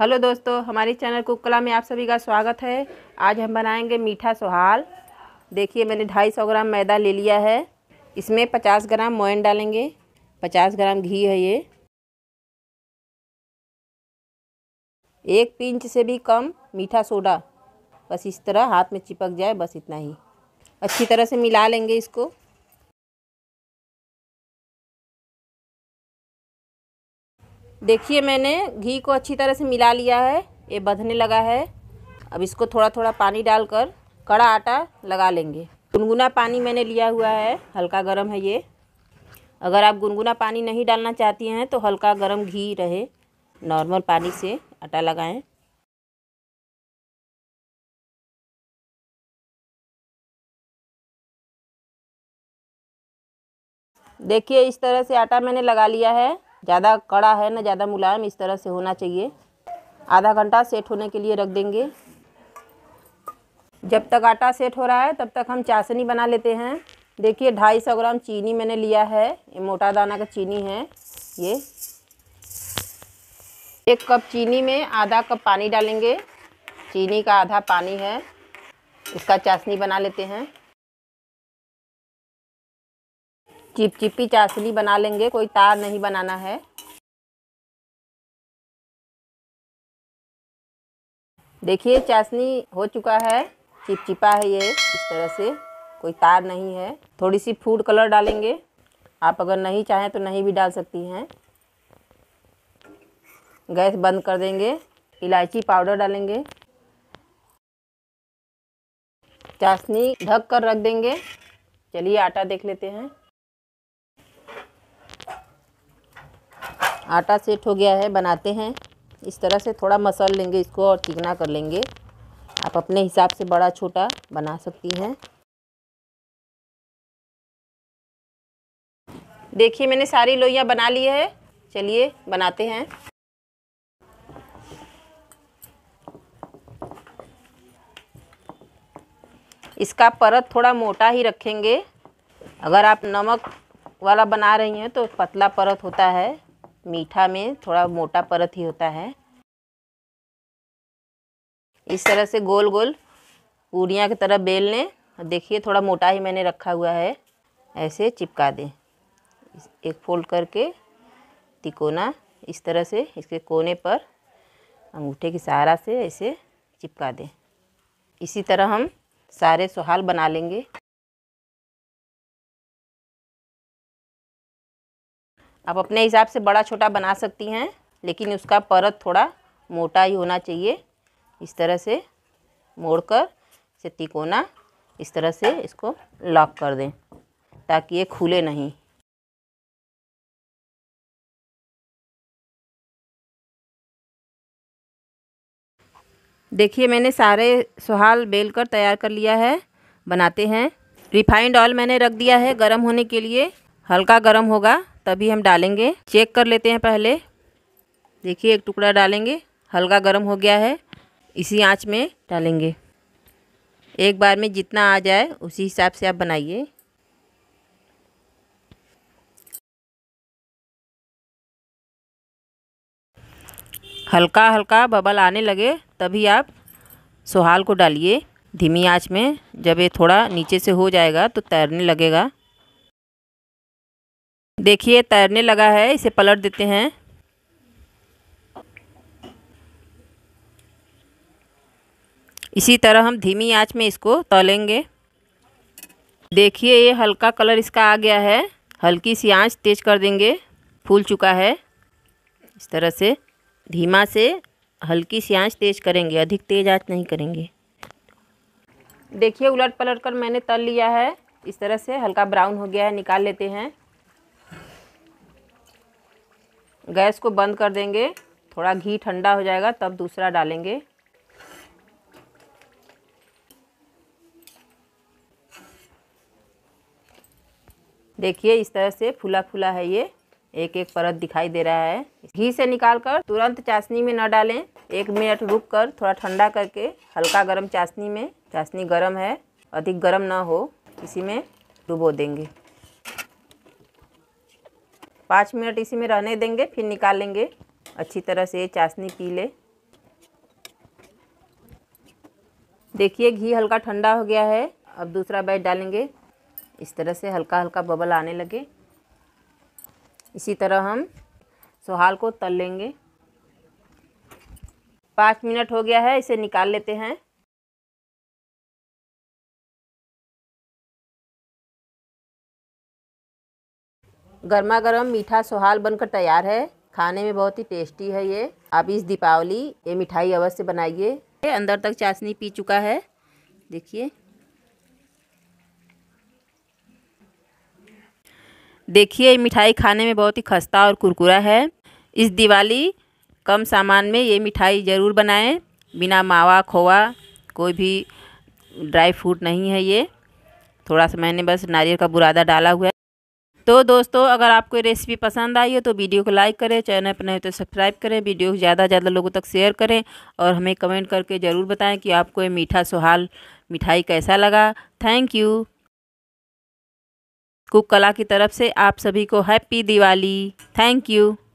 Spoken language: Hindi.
हेलो दोस्तों हमारे चैनल कुकला में आप सभी का स्वागत है आज हम बनाएंगे मीठा सोहाल देखिए मैंने 250 ग्राम मैदा ले लिया है इसमें 50 ग्राम मोयन डालेंगे 50 ग्राम घी है ये एक पिंच से भी कम मीठा सोडा बस इस तरह हाथ में चिपक जाए बस इतना ही अच्छी तरह से मिला लेंगे इसको देखिए मैंने घी को अच्छी तरह से मिला लिया है ये बधने लगा है अब इसको थोड़ा थोड़ा पानी डालकर कड़ा आटा लगा लेंगे गुनगुना पानी मैंने लिया हुआ है हल्का गर्म है ये अगर आप गुनगुना पानी नहीं डालना चाहती हैं तो हल्का गर्म घी रहे नॉर्मल पानी से आटा लगाएं देखिए इस तरह से आटा मैंने लगा लिया है ज़्यादा कड़ा है ना ज़्यादा मुलायम इस तरह से होना चाहिए आधा घंटा सेट होने के लिए रख देंगे जब तक आटा सेट हो रहा है तब तक हम चाशनी बना लेते हैं देखिए ढाई सौ ग्राम चीनी मैंने लिया है ये मोटा दाना का चीनी है ये एक कप चीनी में आधा कप पानी डालेंगे चीनी का आधा पानी है इसका चाशनी बना लेते हैं चिपचिपी चाशनी बना लेंगे कोई तार नहीं बनाना है देखिए चाशनी हो चुका है चिपचिपा है ये इस तरह से कोई तार नहीं है थोड़ी सी फूड कलर डालेंगे आप अगर नहीं चाहें तो नहीं भी डाल सकती हैं गैस बंद कर देंगे इलायची पाउडर डालेंगे चाशनी ढक कर रख देंगे चलिए आटा देख लेते हैं आटा सेट हो गया है बनाते हैं इस तरह से थोड़ा मसल लेंगे इसको और चिकना कर लेंगे आप अपने हिसाब से बड़ा छोटा बना सकती हैं देखिए मैंने सारी लोइयाँ बना ली है चलिए बनाते हैं इसका परत थोड़ा मोटा ही रखेंगे अगर आप नमक वाला बना रही हैं तो पतला परत होता है मीठा में थोड़ा मोटा परत ही होता है इस तरह से गोल गोल पूड़ियाँ की तरह बेल लें और देखिए थोड़ा मोटा ही मैंने रखा हुआ है ऐसे चिपका दें एक फोल्ड करके तिकोना इस तरह से इसके कोने पर अंगूठे के सहारा से ऐसे चिपका दें इसी तरह हम सारे सुहाल बना लेंगे आप अपने हिसाब से बड़ा छोटा बना सकती हैं लेकिन उसका परत थोड़ा मोटा ही होना चाहिए इस तरह से मोड़कर से तिकोना इस तरह से इसको लॉक कर दें ताकि ये खुले नहीं देखिए मैंने सारे सुहाल बेल कर तैयार कर लिया है बनाते हैं रिफाइंड ऑयल मैंने रख दिया है गरम होने के लिए हल्का गरम होगा तभी हम डालेंगे चेक कर लेते हैं पहले देखिए एक टुकड़ा डालेंगे हल्का गर्म हो गया है इसी आँच में डालेंगे एक बार में जितना आ जाए उसी हिसाब से आप बनाइए हल्का हल्का बबल आने लगे तभी आप सोहाल को डालिए धीमी आंच में जब ये थोड़ा नीचे से हो जाएगा तो तैरने लगेगा देखिए तैरने लगा है इसे पलट देते हैं इसी तरह हम धीमी आंच में इसको तलेंगे देखिए ये हल्का कलर इसका आ गया है हल्की सी आंच तेज कर देंगे फूल चुका है इस तरह से धीमा से हल्की सी आंच तेज करेंगे अधिक तेज आंच नहीं करेंगे देखिए उलट पलट कर मैंने तल लिया है इस तरह से हल्का ब्राउन हो गया है निकाल लेते हैं गैस को बंद कर देंगे थोड़ा घी ठंडा हो जाएगा तब दूसरा डालेंगे देखिए इस तरह से फूला फूला है ये एक एक परत दिखाई दे रहा है घी से निकाल कर तुरंत चाशनी में न डालें एक मिनट रुक कर थोड़ा ठंडा करके हल्का गरम चाशनी में चाशनी गरम है अधिक गरम ना हो इसी में डुबो देंगे पाँच मिनट इसी में रहने देंगे फिर निकाल लेंगे अच्छी तरह से चाशनी पी ले देखिए घी हल्का ठंडा हो गया है अब दूसरा बैच डालेंगे इस तरह से हल्का हल्का बबल आने लगे इसी तरह हम सोहाल को तल लेंगे पाँच मिनट हो गया है इसे निकाल लेते हैं गर्मा गर्म मीठा सोहाल बनकर तैयार है खाने में बहुत ही टेस्टी है ये आप इस दीपावली ये मिठाई अवश्य बनाइए ये अंदर तक चाशनी पी चुका है देखिए देखिए ये मिठाई खाने में बहुत ही खस्ता और कुरकुरा है इस दिवाली कम सामान में ये मिठाई ज़रूर बनाएं बिना मावा खोवा कोई भी ड्राई फ्रूट नहीं है ये थोड़ा सा मैंने बस नारियल का बुरादा डाला हुआ है तो दोस्तों अगर आपको ये रेसिपी पसंद आई हो तो वीडियो को लाइक करें चैनल पर नहीं तो सब्सक्राइब करें वीडियो को ज़्यादा से ज़्यादा लोगों तक शेयर करें और हमें कमेंट करके ज़रूर बताएं कि आपको ये मीठा सुहाल मिठाई कैसा लगा थैंक यू कुक कला की तरफ से आप सभी को हैप्पी दिवाली थैंक यू